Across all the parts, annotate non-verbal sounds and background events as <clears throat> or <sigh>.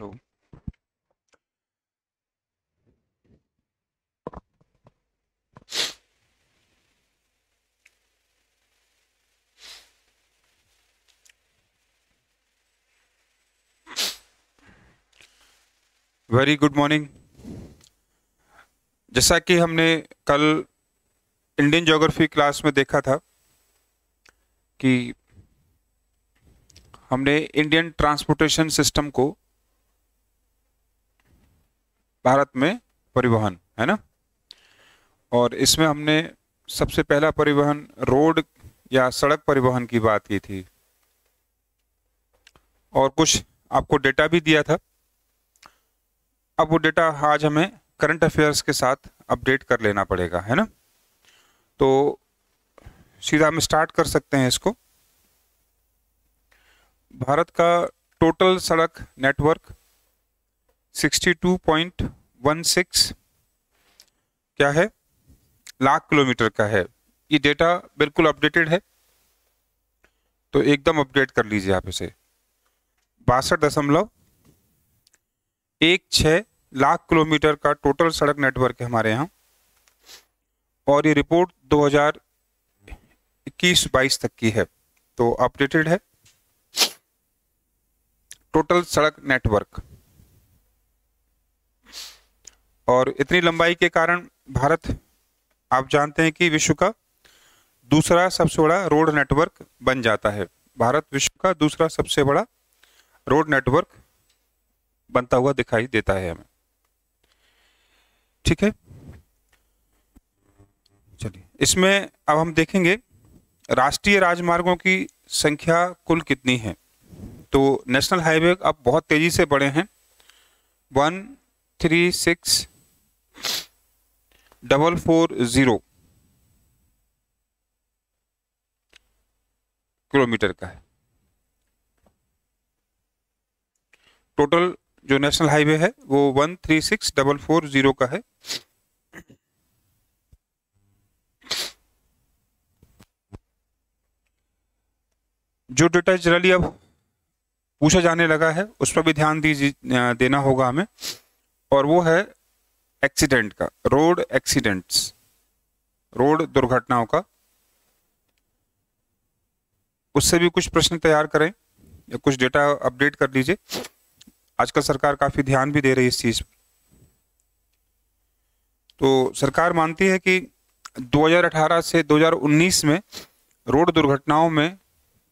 No. Very good morning जैसा कि हमने कल इंडियन ज्योग्राफी क्लास में देखा था कि हमने इंडियन ट्रांसपोर्टेशन सिस्टम को भारत में परिवहन है ना और इसमें हमने सबसे पहला परिवहन रोड या सड़क परिवहन की बात की थी और कुछ आपको डेटा भी दिया था अब वो डेटा आज हमें करंट अफेयर्स के साथ अपडेट कर लेना पड़ेगा है ना तो सीधा हम स्टार्ट कर सकते हैं इसको भारत का टोटल सड़क नेटवर्क 62.16 क्या है लाख किलोमीटर का है ये डेटा बिल्कुल अपडेटेड है तो एकदम अपडेट कर लीजिए आप इसे बासठ दशमलव एक छ लाख किलोमीटर का टोटल सड़क नेटवर्क है हमारे यहाँ और ये रिपोर्ट 2021-22 तक की है तो अपडेटेड है टोटल सड़क नेटवर्क और इतनी लंबाई के कारण भारत आप जानते हैं कि विश्व का दूसरा सबसे बड़ा रोड नेटवर्क बन जाता है भारत विश्व का दूसरा सबसे बड़ा रोड नेटवर्क बनता हुआ दिखाई देता है हमें ठीक है चलिए इसमें अब हम देखेंगे राष्ट्रीय राजमार्गों की संख्या कुल कितनी है तो नेशनल हाईवे अब बहुत तेज़ी से बढ़े हैं one three six double four zero kilometre का है टोटल जो नेशनल हाईवे है वो one three six double four zero का है जो डेटा जनरली अब पूछा जाने लगा है उस पर भी ध्यान दीजिए देना होगा हमें और वो है एक्सीडेंट का रोड एक्सीडेंट्स रोड दुर्घटनाओं का उससे भी कुछ प्रश्न तैयार करें या कुछ डेटा अपडेट कर लीजिए आजकल सरकार काफी ध्यान भी दे रही है इस चीज पर तो सरकार मानती है कि 2018 से 2019 में रोड दुर्घटनाओं में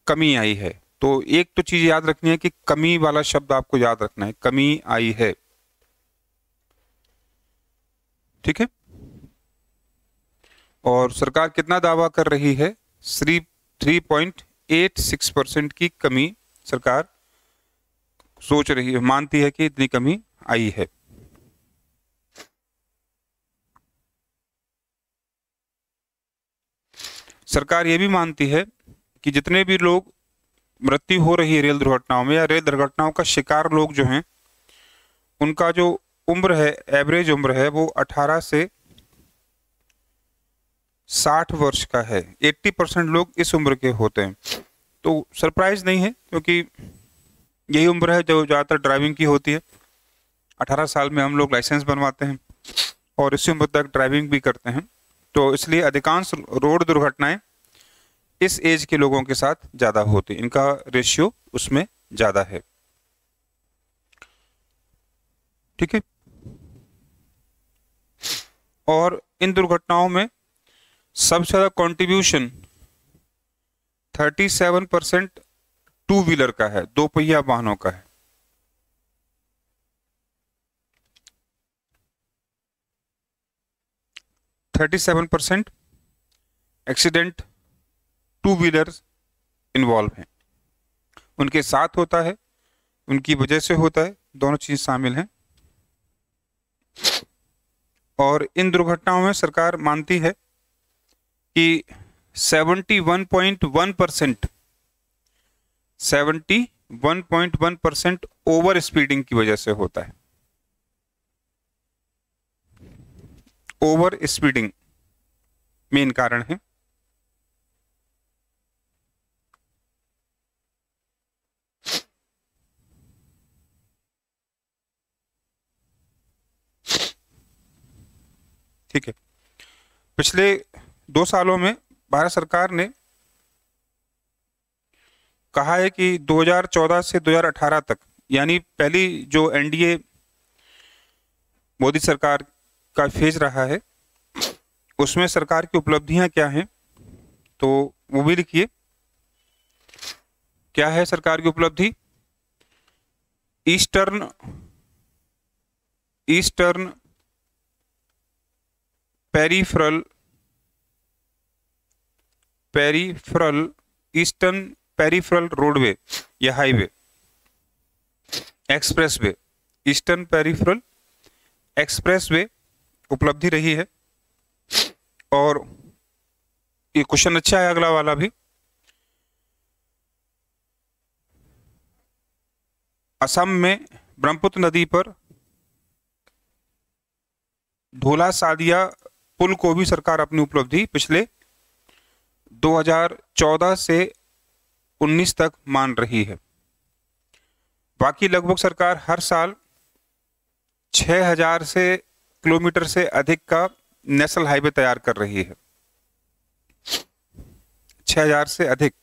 कमी आई है तो एक तो चीज याद रखनी है कि कमी वाला शब्द आपको याद रखना है कमी आई है ठीक है और सरकार कितना दावा कर रही है श्री three point eight six percent की कमी सरकार सोच रही है मानती है कि इतनी कमी आई है सरकार ये भी मानती है कि जितने भी लोग मृत्यु हो रही है रेल दुर्घटनाओं में या रेल दुर्घटनाओं का शिकार लोग जो हैं उनका जो उम्र है एवरेज उम्र है वो 18 से 60 वर्ष का है 80 परसेंट लोग इस उम्र के होते हैं तो सरप्राइज नहीं है क्योंकि यही उम्र है जो ज़्यादातर ड्राइविंग की होती है 18 साल में हम लोग लाइसेंस बनवाते हैं और इसी उम्र तक ड्राइविंग भी करते हैं तो इसलिए अधिकांश रोड दुर्घटनाएं इस एज के लोगों के साथ ज़्यादा होती इनका रेशियो उसमें ज़्यादा है ठीक है और इन दुर्घटनाओं में सबसे ज़्यादा कंट्रीब्यूशन 37 परसेंट टू व्हीलर का है दो पहिया वाहनों का है thirty seven percent accident two wheeler involve हैं उनके साथ होता है उनकी वजह से होता है दोनों चीज़ शामिल हैं और इन दुर्घटनाओं में सरकार मानती है कि 71.1 परसेंट 71.1 परसेंट ओवर स्पीडिंग की वजह से होता है ओवर स्पीडिंग मेन कारण है ठीक है पिछले दो सालों में भारत सरकार ने कहा है कि 2014 से 2018 तक यानी पहली जो एनडीए मोदी सरकार का फेज रहा है उसमें सरकार की उपलब्धियां क्या हैं तो वो भी लिखिए क्या है सरकार की उपलब्धि eastern eastern peripheral peripheral eastern peripheral roadway या highway expressway eastern peripheral expressway उपलब्धि रही है और ये क्वेश्चन अच्छा है अगला वाला भी असम में ब्रह्मपुत्र नदी पर ढोला सादिया पुल को भी सरकार अपनी उपलब्धि पिछले 2014 से 19 तक मान रही है बाकी लगभग सरकार हर साल 6000 से किलोमीटर से अधिक का नेशनल हाईवे तैयार कर रही है 6000 से अधिक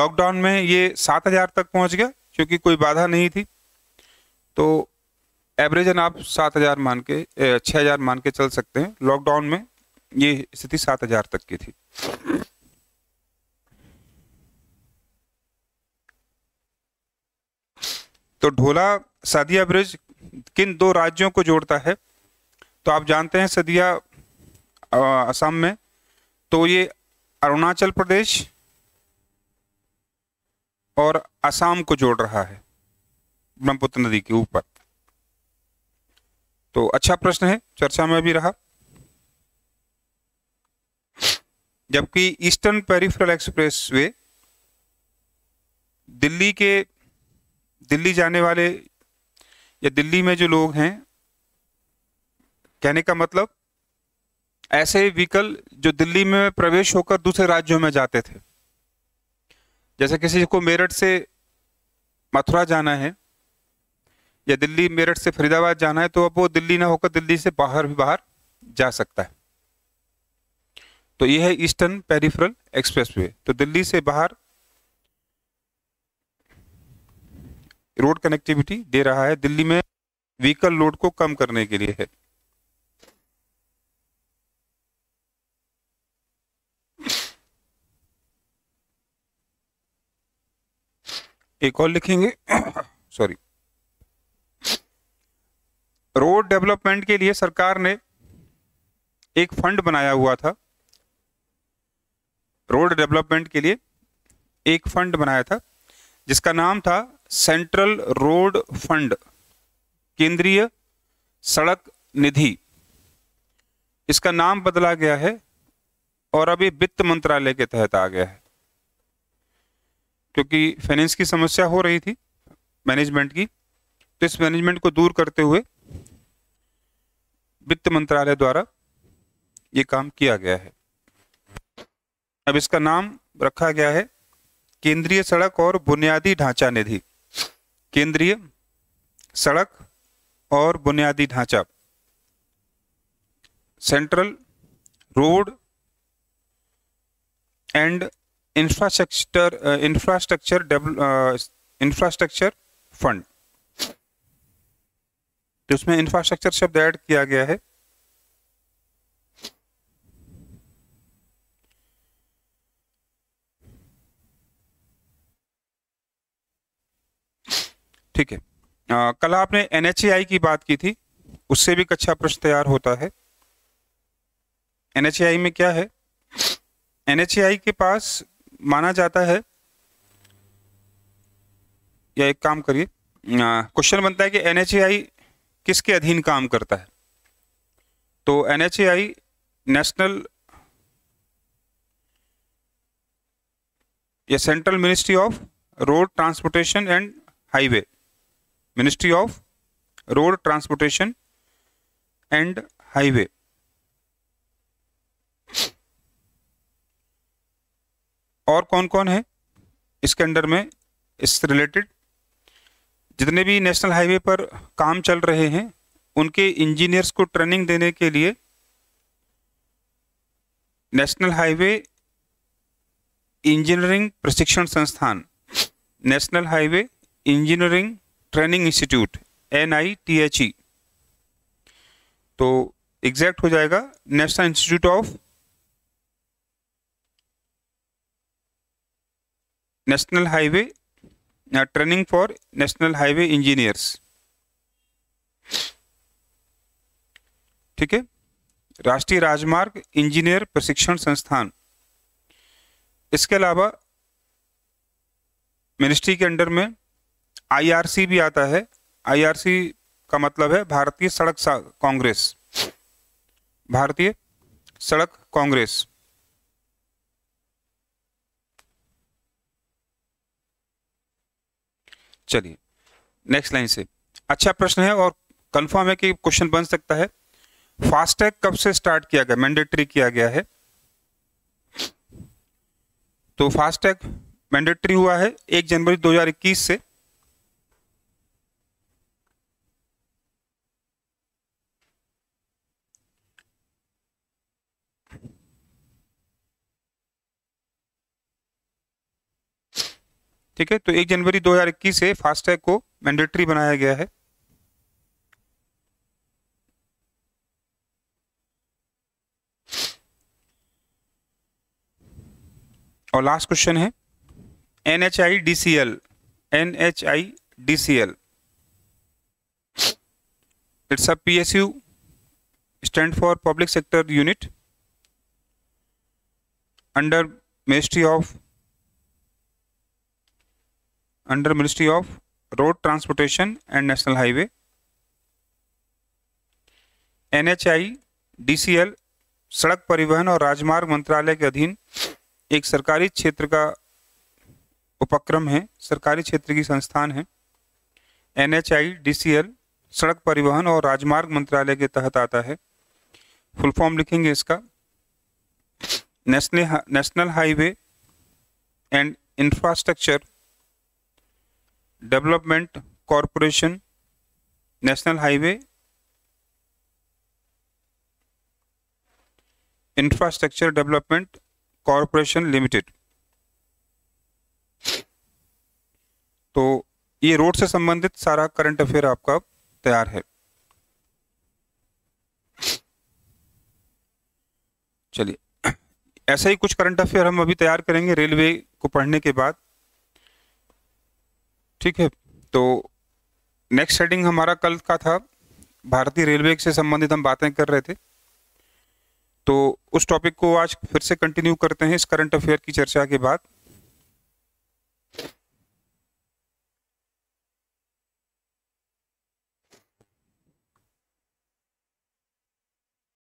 लॉकडाउन में ये 7000 तक पहुंच गया क्योंकि कोई बाधा नहीं थी तो एवरेजन आप सात हज़ार मान के छः हज़ार मान के चल सकते हैं लॉकडाउन में ये स्थिति सात हज़ार तक की थी तो ढोला सदिया ब्रिज किन दो राज्यों को जोड़ता है तो आप जानते हैं सदिया असम में तो ये अरुणाचल प्रदेश और असम को जोड़ रहा है ब्रह्मपुत्र नदी के ऊपर तो अच्छा प्रश्न है चर्चा में भी रहा जबकि eastern peripheral expressway Delhi के दिल्ली जाने वाले या दिल्ली में जो लोग हैं कहने का मतलब ऐसे व्हीकल जो दिल्ली में प्रवेश होकर दूसरे राज्यों में जाते थे जैसे किसी को मेरठ से मथुरा जाना है या दिल्ली मेरठ से फरीदाबाद जाना है तो अब वो दिल्ली ना होकर दिल्ली से बाहर भी बाहर जा सकता है तो ये है ईस्टर्न पेरिफेरल एक्सप्रेसवे तो दिल्ली से बाहर रोड कनेक्टिविटी दे रहा है दिल्ली में व्हीकल लोड को कम करने के लिए है एक और लिखेंगे <coughs> सॉरी रोड डेवलपमेंट के लिए सरकार ने एक फंड बनाया हुआ था रोड डेवलपमेंट के लिए एक फंड बनाया था जिसका नाम था सेंट्रल रोड फंड केंद्रीय सड़क निधि इसका नाम बदला गया है और अभी वित्त मंत्रालय के तहत आ गया है क्योंकि फाइनेंस की समस्या हो रही थी मैनेजमेंट की तो इस मैनेजमेंट को दूर करते हुए वित्त मंत्रालय द्वारा ये काम किया गया है अब इसका नाम रखा गया है केंद्रीय सड़क और बुनियादी ढांचा निधि केंद्रीय सड़क और बुनियादी ढांचा central road and infrastructure infrastructure infrastructure fund तो उसमें इंफ्रास्ट्रक्चर शब्द ऐड किया गया है ठीक है आ, कल आपने एन की बात की थी उससे भी कच्चा प्रश्न तैयार होता है एन में क्या है एन के पास माना जाता है या एक काम करिए क्वेश्चन बनता है कि एन किसके अधीन काम करता है तो एन नेशनल या central ministry of road transportation and highway ministry of road transportation and highway और कौन कौन है इसके अंडर में इस रिलेटेड जितने भी नेशनल हाईवे पर काम चल रहे हैं उनके इंजीनियर्स को ट्रेनिंग देने के लिए नेशनल हाईवे इंजीनियरिंग प्रशिक्षण संस्थान national highway engineering training institute N I T H E तो एग्जैक्ट हो जाएगा national institute of national highway training for national highway engineers ठीक है राष्ट्रीय राजमार्ग इंजीनियर प्रशिक्षण संस्थान इसके अलावा मिनिस्ट्री के अंडर में आईआरसी भी आता है आईआरसी का मतलब है भारतीय सड़क कांग्रेस भारतीय सड़क कांग्रेस चलिए नेक्स्ट लाइन से अच्छा प्रश्न है और कंफर्म है कि क्वेश्चन बन सकता है फास्टैग कब से स्टार्ट किया गया मैंडेटरी किया गया है तो फास्टैग मैंडेटरी हुआ है एक जनवरी 2021 से ठीक है तो एक जनवरी 2021 से फास्टैग को मैंडेटरी बनाया गया है और लास्ट क्वेश्चन है N H I D C L N H I D C L it's a P S U stand for public sector unit under ministry of under Ministry of Road Transportation and National Highway. NHI DCL सड़क परिवहन और राजमार्ग मंत्रालय के अधीन एक सरकारी क्षेत्र का उपक्रम है सरकारी क्षेत्र की संस्थान है एन डीसीएल सड़क परिवहन और राजमार्ग मंत्रालय के तहत आता है फुल फॉर्म लिखेंगे इसका national national highway and infrastructure development corporation national highway infrastructure development corporation limited तो ये रोड से संबंधित सारा करंट अफेयर आपका तैयार है चलिए <clears throat> ऐसा ही कुछ करंट अफेयर हम अभी तैयार करेंगे रेलवे को पढ़ने के बाद ठीक है तो नेक्स्ट सेटिंग हमारा कल का था भारतीय रेलवे से संबंधित हम बातें कर रहे थे तो उस टॉपिक को आज फिर से कंटिन्यू करते हैं इस करंट अफेयर की चर्चा के बाद